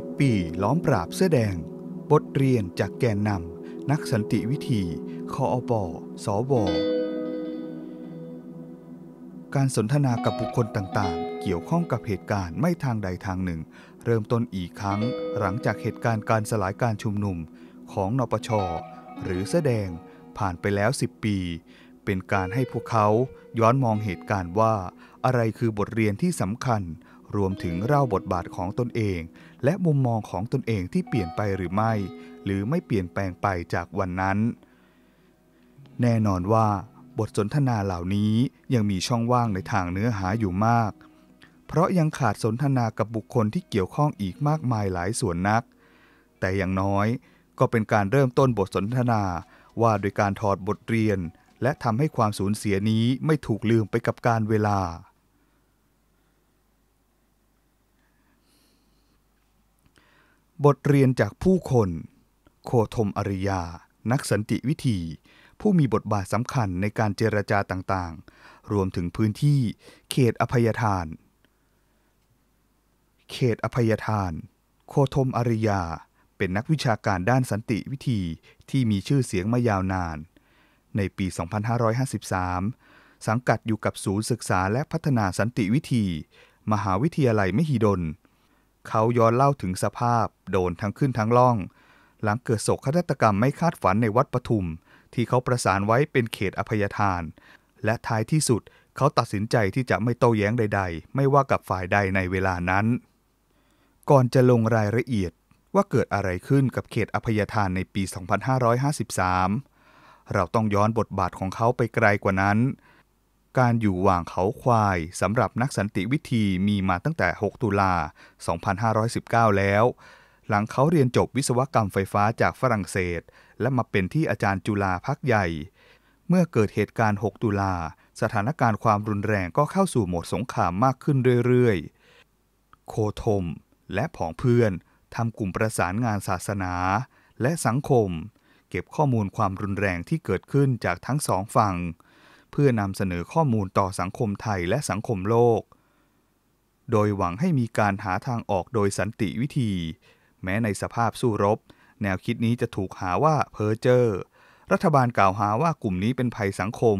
10 ปีล้อมปราบเสื้อแดง บทเรียนจากแกนนำนักสันติวิธีคออปอสวการสนทนากับบุคคลต่างๆ เกี่ยวข้องกับเหตุการณ์ไม่ทางใดทางหนึ่ง เริ่มต้นอีกครั้งหลังจากเหตุการณ์การสลายการชุมนุมของนปช หรือเสื้อแดงผ่านไปแล้ว 10 ปี เป็นการให้พวกเขาย้อนมองเหตุการณ์ว่าอะไรคือบทเรียนที่สำคัญรวมถึงเล่าบทบาทของตนเอง และมุมมองของตนเองที่เปลี่ยนไปหรือไม่ หรือไม่เปลี่ยนแปลงไปจากวันนั้น แน่นอนว่าบทสนทนาเหล่านี้ยังมีช่องว่างในทางเนื้อหาอยู่มาก เพราะยังขาดสนทนากับบุคคลที่เกี่ยวข้องอีกมากมายหลายส่วนนัก แต่อย่างน้อยก็เป็นการเริ่มต้นบทสนทนาว่าโดยการถอดบทเรียนและทำให้ความสูญเสียนี้ไม่ถูกลืมไปกับการเวลาบทเรียนจากผู้คน โคธมอริยา นักสันติวิธี ผู้มีบทบาทสำคัญในการเจรจาต่างๆ รวมถึงพื้นที่ เขตอภัยทาน เขตอภัยทาน โคธมอริยาเป็นนักวิชาการด้านสันติวิธีที่มีชื่อเสียงมายาวนาน ในปี 2553 สังกัดอยู่กับศูนย์ศึกษาและพัฒนาสันติวิธี มหาวิทยาลัยมหิดลเขาย้อนเล่าถึงสภาพโดนทั้งขึ้นทั้งล่อง หลังเกิดโศกนาฏกรรมไม่คาดฝันในวัดปทุม ที่เขาประสานไว้เป็นเขตอภัยทาน และท้ายที่สุดเขาตัดสินใจที่จะไม่โต้แย้งใด ๆ ไม่ว่ากับฝ่ายใดในเวลานั้น ก่อนจะลงรายละเอียดว่าเกิดอะไรขึ้นกับเขตอภัยทานในปี 2553 เราต้องย้อนบทบาทของเขาไปไกลกว่านั้นการอยู่หว่างเขาควายสำหรับนักสันติวิธีมีมาตั้งแต่ 6 ตุลา 2519 แล้ว หลังเขาเรียนจบวิศวกรรมไฟฟ้าจากฝรั่งเศส และมาเป็นที่อาจารย์จุฬาพักใหญ่ เมื่อเกิดเหตุการณ์ 6 ตุลา สถานการณ์ความรุนแรงก็เข้าสู่โหมดสงครามมากขึ้นเรื่อย ๆ โคทม และผองเพื่อนทำกลุ่มประสานงานศาสนาและสังคม เก็บข้อมูลความรุนแรงที่เกิดขึ้นจากทั้งสองฝั่งเพื่อนำเสนอข้อมูลต่อสังคมไทยและสังคมโลก โดยหวังให้มีการหาทางออกโดยสันติวิธี แม้ในสภาพสู้รบ แนวคิดนี้จะถูกหาว่าเพ้อเจ้อ รัฐบาลกล่าวหาว่ากลุ่มนี้เป็นภัยสังคม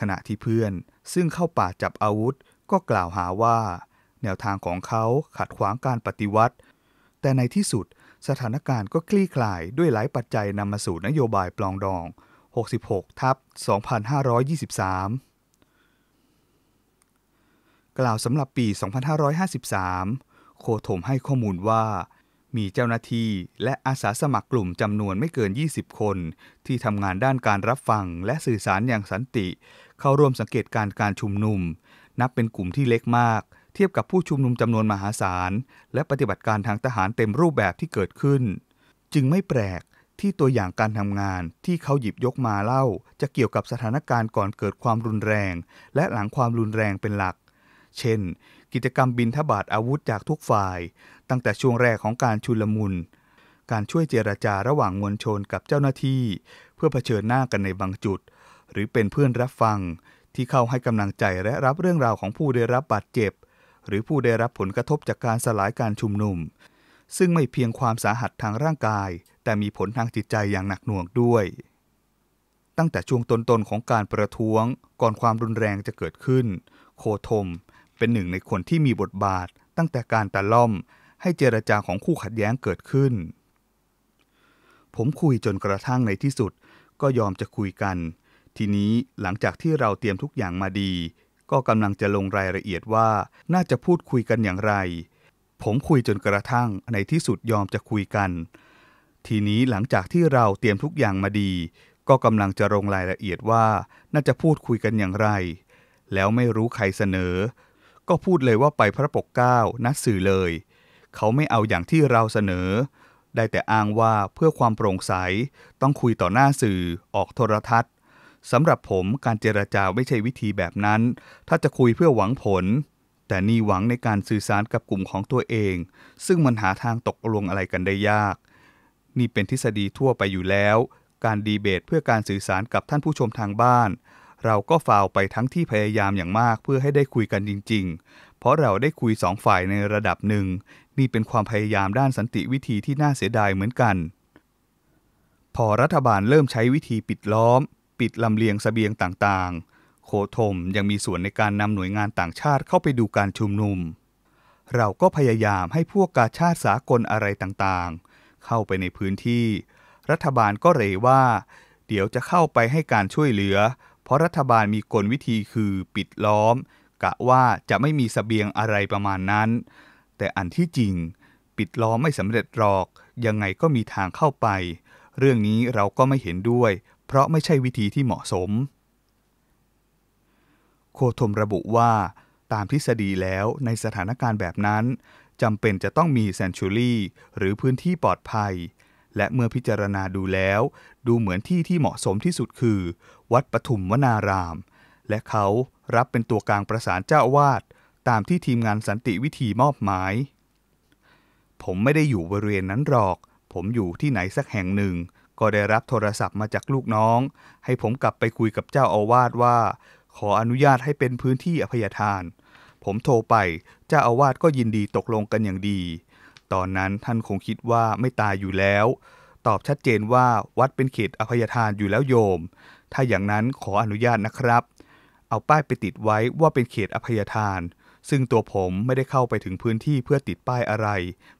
ขณะที่เพื่อนซึ่งเข้าป่าจับอาวุธ ก็กล่าวหาว่า แนวทางของเขาขัดขวางการปฏิวัติ แต่ในที่สุดสถานการณ์ก็คลี่คลายด้วยหลายปัจจัยนำมาสู่นโยบายปลองดอง66 ทับ 2523 กล่าวสำหรับปี 2553 โคถมให้ข้อมูลว่า มีเจ้าหน้าที่และอาสาสมัครกลุ่มจำนวนไม่เกิน 20 คน ที่ทำงานด้านการรับฟังและสื่อสารอย่างสันติ เข้าร่วมสังเกตการการชุมนุม นับเป็นกลุ่มที่เล็กมาก เทียบกับผู้ชุมนุมจำนวนมหาศาล และปฏิบัติการทางทหารเต็มรูปแบบที่เกิดขึ้น จึงไม่แปลกที่ตัวอย่างการทำงานที่เขาหยิบยกมาเล่า จะเกี่ยวกับสถานการณ์ก่อนเกิดความรุนแรง และหลังความรุนแรงเป็นหลัก เช่น กิจกรรมบินทบาทอาวุธจากทุกฝ่าย ตั้งแต่ช่วงแรกของการชุลมุนการช่วยเจรจาระหว่างมวลชนกับเจ้าหน้าที่ เพื่อเผชิญหน้ากันในบางจุด หรือเป็นเพื่อนรับฟัง ที่เข้าให้กำลังใจและรับเรื่องราวของผู้ได้รับบาดเจ็บ หรือผู้ได้รับผลกระทบจากการสลายการชุมนุมซึ่งไม่เพียงความสาหัสทางร่างกายแต่มีผลทางจิตใจอย่างหนักหน่วงด้วย ตั้งแต่ช่วงต้นๆของการประท้วง ก่อนความรุนแรงจะเกิดขึ้น โคทมเป็นหนึ่งในคนที่มีบทบาทตั้งแต่การตะล่อมให้เจรจาของคู่ขัดแย้งเกิดขึ้น ผมคุยจนกระทั่งในที่สุดก็ยอมจะคุยกัน ทีนี้หลังจากที่เราเตรียมทุกอย่างมาดี ก็กำลังจะลงรายละเอียดว่าน่าจะพูดคุยกันอย่างไร ผมคุยจนกระทั่งในที่สุดยอมจะคุยกันทีนี้หลังจากที่เราเตรียมทุกอย่างมาดี ก็กำลังจะลงรายละเอียดว่า น่าจะพูดคุยกันอย่างไร แล้วไม่รู้ใครเสนอ ก็พูดเลยว่าไปพระปกเก้านัดสื่อเลย เขาไม่เอาอย่างที่เราเสนอ ได้แต่อ้างว่าเพื่อความโปร่งใสต้องคุยต่อหน้าสื่อ ออกโทรทัศน์สำหรับผมการเจรจาไม่ใช่วิธีแบบนั้น ถ้าจะคุยเพื่อหวังผล แต่นี่หวังในการสื่อสารกับกลุ่มของตัวเอง ซึ่งมันหาทางตกลงอะไรกันได้ยากนี่เป็นทฤษฎีทั่วไปอยู่แล้ว การดีเบตเพื่อการสื่อสารกับท่านผู้ชมทางบ้าน เราก็ฝ่าวไปทั้งที่พยายามอย่างมากเพื่อให้ได้คุยกันจริงๆ เพราะเราได้คุยสองฝ่ายในระดับหนึ่งนี่เป็นความพยายามด้านสันติวิธีที่น่าเสียดายเหมือนกัน พอรัฐบาลเริ่มใช้วิธีปิดล้อม ปิดลำเลียงสเสบียงต่างๆโคธมยังมีส่วนในการนำหน่วยงานต่างชาติเข้าไปดูการชุมนุม เราก็พยายามให้พวกกาชาติสากลอะไรต่างเข้าไปในพื้นที่ รัฐบาลก็เรว่า เดี๋ยวจะเข้าไปให้การช่วยเหลือ เพราะรัฐบาลมีกลวิธีคือปิดล้อม กะว่าจะไม่มีสเสบียงอะไรประมาณนั้น แต่อันที่จริง ปิดล้อมไม่สำเร็จหรอกยังไงก็มีทางเข้าไป เรื่องนี้เราก็ไม่เห็นด้วย เพราะไม่ใช่วิธีที่เหมาะสม โคทมระบุว่าตามทฤษฎีแล้วในสถานการณ์แบบนั้นจำเป็นจะต้องมีแซนชูรี่หรือพื้นที่ปลอดภัย และเมื่อพิจารณาดูแล้วดูเหมือนที่ที่เหมาะสมที่สุดคือ วัดปฐุมวนาราม และเขารับเป็นตัวกลางประสานเจ้าวาด ตามที่ทีมงานสันติวิธีมอบหมาย ผมไม่ได้อยู่บริเวณนั้นหรอก ผมอยู่ที่ไหนสักแห่งหนึ่ง ก็ได้รับโทรศัพท์มาจากลูกน้อง ให้ผมกลับไปคุยกับเจ้าอาวาสว่า ขออนุญาตให้เป็นพื้นที่อภัยทานผมโทรไปเจ้าอาวาสก็ยินดีตกลงกันอย่างดี ตอนนั้นท่านคงคิดว่าไม่ตายอยู่แล้ว ตอบชัดเจนว่าวัดเป็นเขตอภัยทานอยู่แล้วโยม ถ้าอย่างนั้นขออนุญาตนะครับ เอาป้ายไปติดไว้ว่าเป็นเขตอภัยทาน ซึ่งตัวผมไม่ได้เข้าไปถึงพื้นที่เพื่อติดป้ายอะไร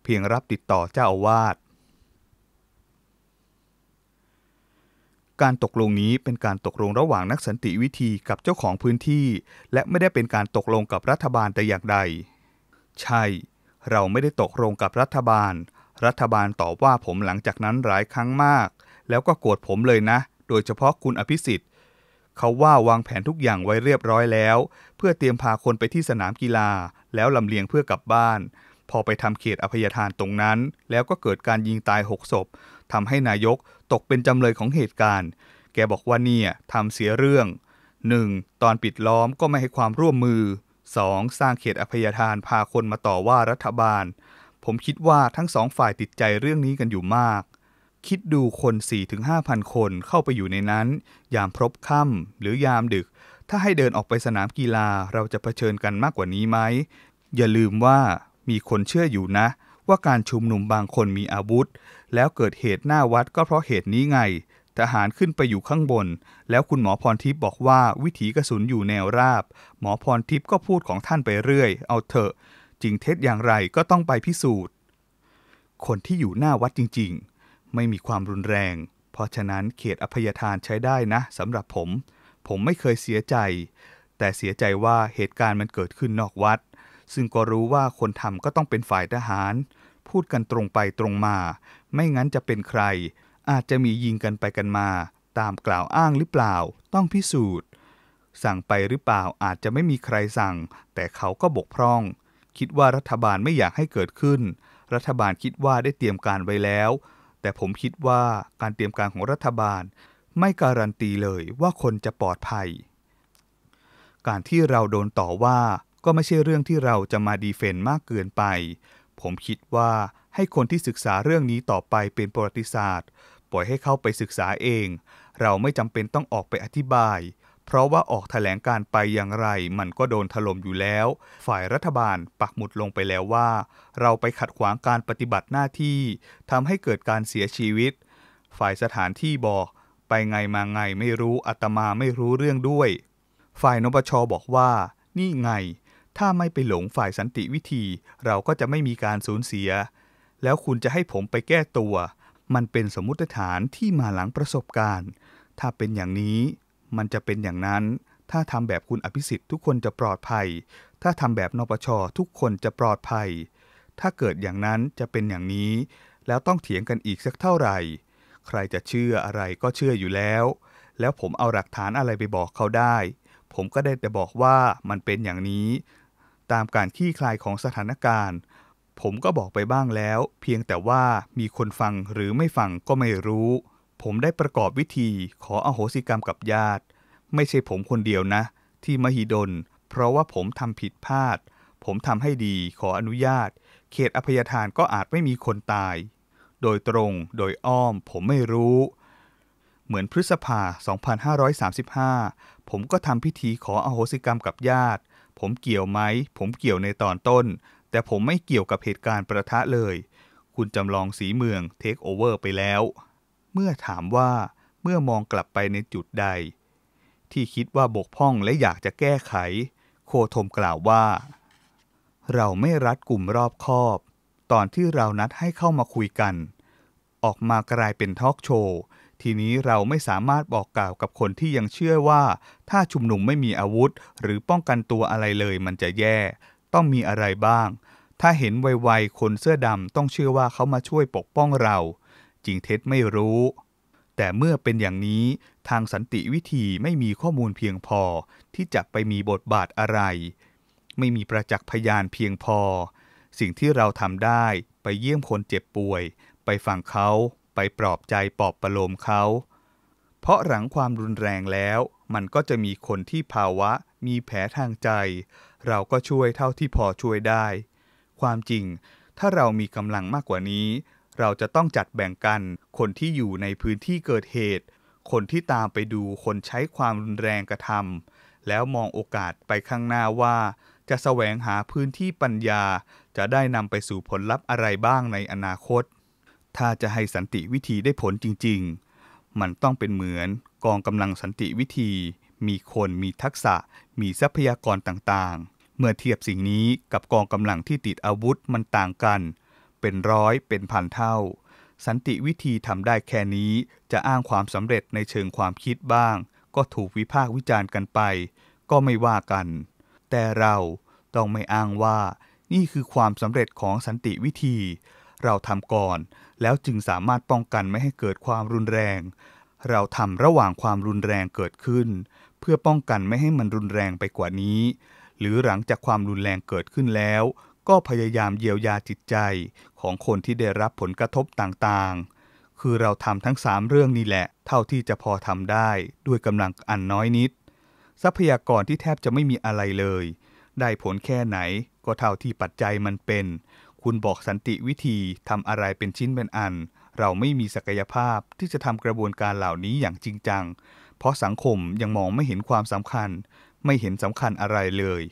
เพียงรับติดต่อเจ้าอาวาสการตกลงนี้เป็นการตกลงระหว่างนักสันติวิธีกับเจ้าของพื้นที่ และไม่ได้เป็นการตกลงกับรัฐบาลแต่อย่างใด ใช่ เราไม่ได้ตกลงกับรัฐบาล รัฐบาลตอบว่าผมหลังจากนั้นหลายครั้งมาก แล้วก็โกรธผมเลยนะ โดยเฉพาะคุณอภิสิทธิ์เขาว่าวางแผนทุกอย่างไว้เรียบร้อยแล้ว เพื่อเตรียมพาคนไปที่สนามกีฬาแล้วลำเลียงเพื่อกลับบ้าน พอไปทำเขตอภัยทานตรงนั้น แล้วก็เกิดการยิงตายหกศพทำให้นายกตกเป็นจำเลยของเหตุการณ์ แกบอกว่าเนี่ยทำเสียเรื่อง 1. ตอนปิดล้อมก็ไม่ให้ความร่วมมือ 2. สร้างเขตอภัยทานพาคนมาต่อว่ารัฐบาล ผมคิดว่าทั้งสองฝ่ายติดใจเรื่องนี้กันอยู่มาก คิดดูคน 4-5,000 คนเข้าไปอยู่ในนั้น ยามพรบค่ำหรือยามดึก ถ้าให้เดินออกไปสนามกีฬาเราจะะเผชิญกันมากกว่านี้ไหม อย่าลืมว่ามีคนเชื่ออยู่นะว่าการชุมนุมบางคนมีอาวุธ แล้วเกิดเหตุหน้าวัดก็เพราะเหตุนี้ไงทหารขึ้นไปอยู่ข้างบน แล้วคุณหมอพรทิพย์บอกว่าวิถีกระสุนอยู่แนวราบ หมอพรทิพย์ก็พูดของท่านไปเรื่อยเอาเถอะ จริงเท็จอย่างไรก็ต้องไปพิสูจน์ คนที่อยู่หน้าวัดจริงๆไม่มีความรุนแรง เพราะฉะนั้นเขตอภัยทานใช้ได้นะสำหรับผม ผมไม่เคยเสียใจ แต่เสียใจว่าเหตุการณ์มันเกิดขึ้นนอกวัด ซึ่งก็รู้ว่าคนทำก็ต้องเป็นฝ่ายทหารพูดกันตรงไปตรงมา ไม่งั้นจะเป็นใคร อาจจะมียิงกันไปกันมา ตามกล่าวอ้างหรือเปล่า ต้องพิสูจน์ สั่งไปหรือเปล่า อาจจะไม่มีใครสั่ง แต่เขาก็บกพร่อง คิดว่ารัฐบาลไม่อยากให้เกิดขึ้น รัฐบาลคิดว่าได้เตรียมการไว้แล้ว แต่ผมคิดว่าการเตรียมการของรัฐบาลไม่การันตีเลยว่าคนจะปลอดภัย การที่เราโดนต่อว่าก็ไม่ใช่เรื่องที่เราจะมาดีเฟนต์มากเกินไปผมคิดว่าให้คนที่ศึกษาเรื่องนี้ต่อไปเป็นประวัติศาสตร์ปล่อยให้เข้าไปศึกษาเอง เราไม่จำเป็นต้องออกไปอธิบาย เพราะว่าออกถแถลงการไปอย่างไรมันก็โดนถล่มอยู่แล้ว ฝ่ายรัฐบาลปักหมุดลงไปแล้วว่า เราไปขัดขวางการปฏิบัติหน้าที่ทำให้เกิดการเสียชีวิต ฝ่ายสถานที่บอก ไปไงมาไงไม่รู้อัตมาไม่รู้เรื่องด้วย ฝ่ายนปชอบอกว่า นี่ไงถ้าไม่ไปหลงฝ่ายสันติวิธี เราก็จะไม่มีการสูญเสีย แล้วคุณจะให้ผมไปแก้ตัว มันเป็นสมมติฐานที่มาหลังประสบการณ์ ถ้าเป็นอย่างนี้ มันจะเป็นอย่างนั้น ถ้าทำแบบคุณอภิสิทธิ์ทุกคนจะปลอดภัย ถ้าทำแบบนปชทุกคนจะปลอดภัย ถ้าเกิดอย่างนั้นจะเป็นอย่างนี้ แล้วต้องเถียงกันอีกสักเท่าไหร่ ใครจะเชื่ออะไรก็เชื่ออยู่แล้ว แล้วผมเอาหลักฐานอะไรไปบอกเขาได้ ผมก็ได้แต่บอกว่ามันเป็นอย่างนี้ตามการขี้คลายของสถานการณ์ ผมก็บอกไปบ้างแล้ว เพียงแต่ว่ามีคนฟังหรือไม่ฟังก็ไม่รู้ ผมได้ประกอบวิธีขออโหสิกรรมกับญาติ ไม่ใช่ผมคนเดียวนะ ที่มหิดลเพราะว่าผมทำผิดพลาด ผมทำให้ดีขออนุญาต เขตอภัยทานก็อาจไม่มีคนตาย โดยตรงโดยอ้อมผมไม่รู้ เหมือนพฤษภา 2535 ผมก็ทำพิธีขออโหสิกรรมกับญาติผมเกี่ยวไหม ผมเกี่ยวในตอนต้น แต่ผมไม่เกี่ยวกับเหตุการณ์ประทะเลย คุณจำลองสีเมืองเทคโอเวอร์ ไปแล้ว เมื่อถามว่าเมื่อมองกลับไปในจุดใด ที่คิดว่าบกพร่องและอยากจะแก้ไข โคธมกล่าวว่า เราไม่รัดกลุ่มรอบคอบ ตอนที่เรานัดให้เข้ามาคุยกัน ออกมากลายเป็นทอล์กโชว์ทีนี้เราไม่สามารถบอกกล่าวกับคนที่ยังเชื่อว่า ถ้าชุมนุมไม่มีอาวุธ หรือป้องกันตัวอะไรเลย มันจะแย่ต้องมีอะไรบ้าง ถ้าเห็นไวๆคนเสื้อดำต้องเชื่อว่าเขามาช่วยปกป้องเรา จริงเท็จไม่รู้ แต่เมื่อเป็นอย่างนี้ทางสันติวิธีไม่มีข้อมูลเพียงพอ ที่จะไปมีบทบาทอะไร ไม่มีประจักษ์พยานเพียงพอ สิ่งที่เราทำได้ไปเยี่ยมคนเจ็บป่วย ไปฟังเขาไปปลอบใจปลอบประโลมเขา เพราะหลังความรุนแรงแล้ว มันก็จะมีคนที่ภาวะ มีแผลทางใจ เราก็ช่วยเท่าที่พอช่วยได้ ความจริง ถ้าเรามีกำลังมากกว่านี้ เราจะต้องจัดแบ่งกันคนที่อยู่ในพื้นที่เกิดเหตุ คนที่ตามไปดูคนใช้ความรุนแรงกระทำแล้วมองโอกาสไปข้างหน้าว่า จะแสวงหาพื้นที่ปัญญา จะได้นำไปสู่ผลลัพธ์อะไรบ้างในอนาคตถ้าจะให้สันติวิธีได้ผลจริง ๆ มันต้องเป็นเหมือนกองกำลังสันติวิธี มีคน มีทักษะ มีทรัพยากรต่าง ๆ เมื่อเทียบสิ่งนี้กับกองกำลังที่ติดอาวุธมันต่างกัน เป็นร้อยเป็นพันเท่า สันติวิธีทำได้แค่นี้ จะอ้างความสำเร็จในเชิงความคิดบ้าง ก็ถูกวิพากษ์วิจารณ์กันไป ก็ไม่ว่ากัน แต่เราต้องไม่อ้างว่า นี่คือความสำเร็จของสันติวิธี เราทำก่อนแล้วจึงสามารถป้องกันไม่ให้เกิดความรุนแรง เราทำระหว่างความรุนแรงเกิดขึ้น เพื่อป้องกันไม่ให้มันรุนแรงไปกว่านี้ หรือหลังจากความรุนแรงเกิดขึ้นแล้วก็พยายามเยียวยาจิตใจของคนที่ได้รับผลกระทบต่างๆ คือเราทำทั้ง 3เรื่องนี้แหละ เท่าที่จะพอทำได้ด้วยกำลังอันน้อยนิด ทรัพยากรที่แทบจะไม่มีอะไรเลย ได้ผลแค่ไหน ก็เท่าที่ปัจจัยมันเป็นคุณบอกสันติวิธี ทำอะไรเป็นชิ้นเป็นอัน เราไม่มีศักยภาพที่จะทำกระบวนการเหล่านี้อย่างจริงจัง เพราะสังคมยังมองไม่เห็นความสำคัญ ไม่เห็นสำคัญอะไรเลย